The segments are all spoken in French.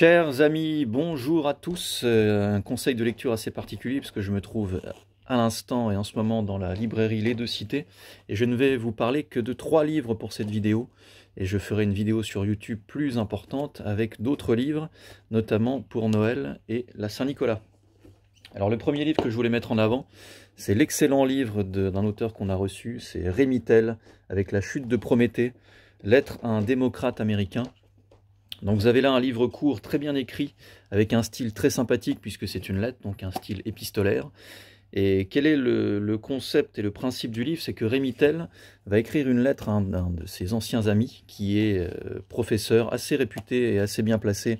Chers amis, bonjour à tous. Euh, un conseil de lecture assez particulier puisque je me trouve à l'instant et en ce moment dans la librairie Les Deux Cités et je ne vais vous parler que de trois livres pour cette vidéo et je ferai une vidéo sur YouTube plus importante avec d'autres livres, notamment pour Noël et la Saint-Nicolas. Alors le premier livre que je voulais mettre en avant, c'est l'excellent livre d'un auteur qu'on a reçu, c'est Rémy Tell avec la chute de Prométhée, Lettre à un démocrate américain donc vous avez là un livre court très bien écrit, avec un style très sympathique, puisque c'est une lettre, donc un style épistolaire. Et quel est le, concept et le principe du livre C'est que rémitel va écrire une lettre à un, de ses anciens amis, qui est euh, professeur assez réputé et assez bien placé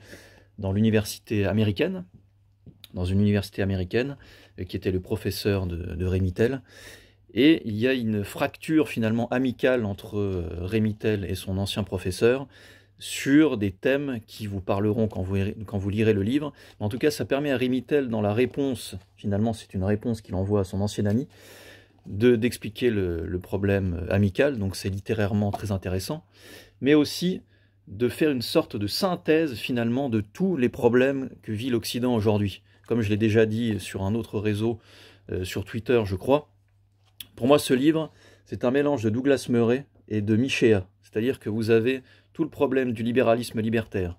dans l'université américaine, dans une université américaine, euh, qui était le professeur de, de Et il y a une fracture finalement amicale entre euh, Rémitel et son ancien professeur, sur des thèmes qui vous parleront quand vous, lirez le livre. en tout cas, ça permet à Tell, dans la réponse, finalement c'est une réponse qu'il envoie à son ancien ami, d'expliquer le, le, problème amical, donc c'est littérairement très intéressant, mais aussi de faire une sorte de synthèse finalement de tous les problèmes que vit l'Occident aujourd'hui. Comme je l'ai déjà dit sur un autre réseau, euh, sur Twitter je crois, pour moi ce livre c'est un mélange de Douglas Murray et de Michéa, c'est-à-dire que vous avez tout le problème du libéralisme libertaire,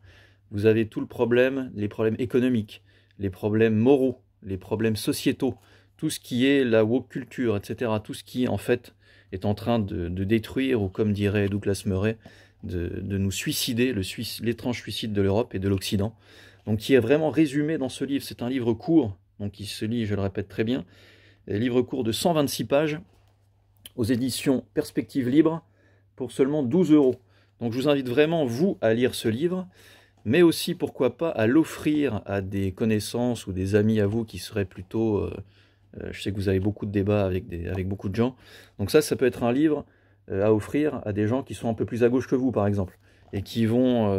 vous avez tout le problème, les problèmes économiques, les problèmes moraux, les problèmes sociétaux, tout ce qui est la woke culture, etc., tout ce qui en fait est en train de, détruire, ou comme dirait Douglas Murray, de, de nous suicider, l'étrange suicide de l'Europe et de l'Occident. Donc qui est vraiment résumé dans ce livre, c'est un livre court, donc il se lit, je le répète très bien, euh, livre court de 126 pages, aux éditions Perspectives Libres, pour seulement 12 euros. Donc je vous invite vraiment, vous, à lire ce livre, mais aussi, pourquoi pas, à l'offrir à des connaissances ou des amis à vous qui seraient plutôt... Euh, euh, je sais que vous avez beaucoup de débats avec, des, avec beaucoup de gens. Donc ça, ça peut être un livre euh, à offrir à des gens qui sont un peu plus à gauche que vous, par exemple, et qui vont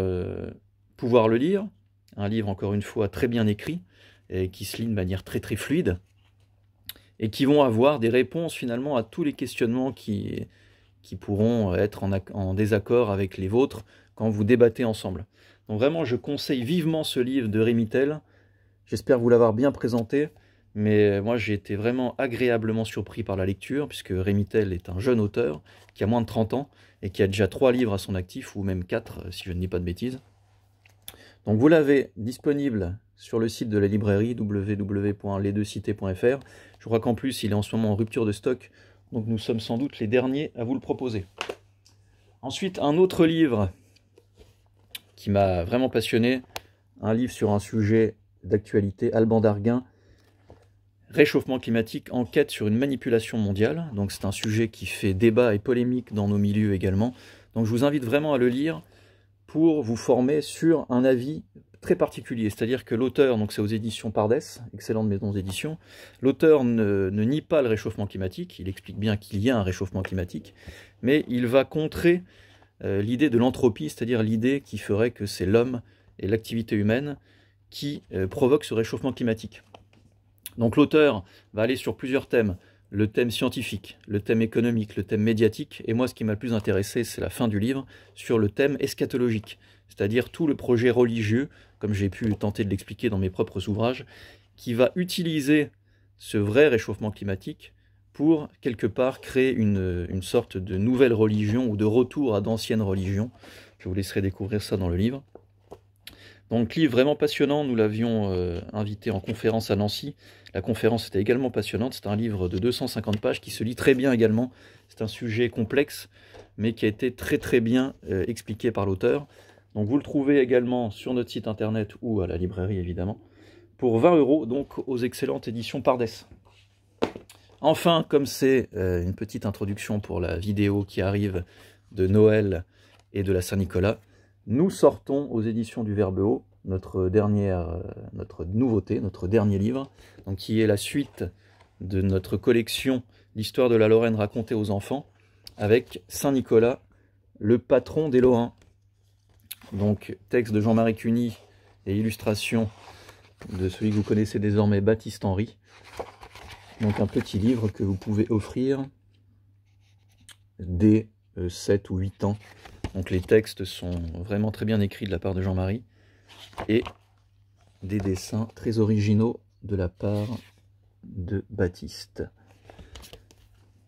pouvoir le lire. Un livre, encore une fois, très bien écrit, et qui se lit de manière très très fluide, et qui vont avoir des réponses finalement à tous les questionnements qui, qui pourront euh, être en, désaccord avec les vôtres quand vous débattez ensemble. Donc vraiment, je conseille vivement ce livre de Rémy Tell. J'espère vous l'avoir bien présenté, mais euh, moi j'ai été vraiment agréablement surpris par la lecture, puisque Rémy est un jeune auteur qui a moins de 30 ans et qui a déjà trois livres à son actif, ou même quatre, euh, si je ne dis pas de bêtises. Donc vous l'avez disponible sur le site de la librairie www.lesdeuxcités.fr. Je crois qu'en plus il est en ce moment en rupture de stock, donc nous sommes sans doute les derniers à vous le proposer. Ensuite, un autre livre qui m'a vraiment passionné, un livre sur un sujet d'actualité, Alban Darguin, Réchauffement climatique, enquête sur une manipulation mondiale. Donc c'est un sujet qui fait débat et polémique dans nos milieux également. Donc je vous invite vraiment à le lire pour vous former sur un avis très particulier, c'est-à-dire que l'auteur, donc c'est aux éditions Pardès, excellente maison d'édition, l'auteur ne, nie pas le réchauffement climatique, il explique bien qu'il y a un réchauffement climatique, mais il va contrer euh, l'idée de l'entropie, c'est-à-dire l'idée qui ferait que c'est l'homme et l'activité humaine qui euh, provoquent ce réchauffement climatique. Donc l'auteur va aller sur plusieurs thèmes le thème scientifique, le thème économique, le thème médiatique, et moi ce qui m'a le plus intéressé, c'est la fin du livre, sur le thème eschatologique, c'est-à-dire tout le projet religieux, comme j'ai pu tenter de l'expliquer dans mes propres ouvrages, qui va utiliser ce vrai réchauffement climatique pour, quelque part, créer une, une sorte de nouvelle religion ou de retour à d'anciennes religions. Je vous laisserai découvrir ça dans le livre. Donc livre vraiment passionnant, nous l'avions euh, invité en conférence à Nancy. La conférence était également passionnante, c'est un livre de 250 pages qui se lit très bien également. C'est un sujet complexe, mais qui a été très très bien euh, expliqué par l'auteur. Donc vous le trouvez également sur notre site internet ou à la librairie évidemment, pour 20 euros donc aux excellentes éditions Pardès. Enfin, comme c'est euh, une petite introduction pour la vidéo qui arrive de Noël et de la Saint-Nicolas, nous sortons aux éditions du Verbe Haut notre dernière, notre nouveauté, notre dernier livre, donc qui est la suite de notre collection L'histoire de la Lorraine racontée aux enfants, avec Saint Nicolas, le patron des Lorrains. Donc texte de Jean-Marie Cuny et illustration de celui que vous connaissez désormais, Baptiste Henry. Donc un petit livre que vous pouvez offrir dès 7 euh, ou 8 ans donc les textes sont vraiment très bien écrits de la part de Jean-Marie et des dessins très originaux de la part de Baptiste.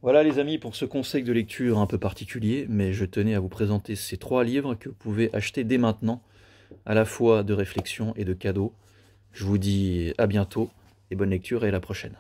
Voilà les amis pour ce conseil de lecture un peu particulier, mais je tenais à vous présenter ces trois livres que vous pouvez acheter dès maintenant, à la fois de réflexion et de cadeaux. Je vous dis à bientôt et bonne lecture et à la prochaine.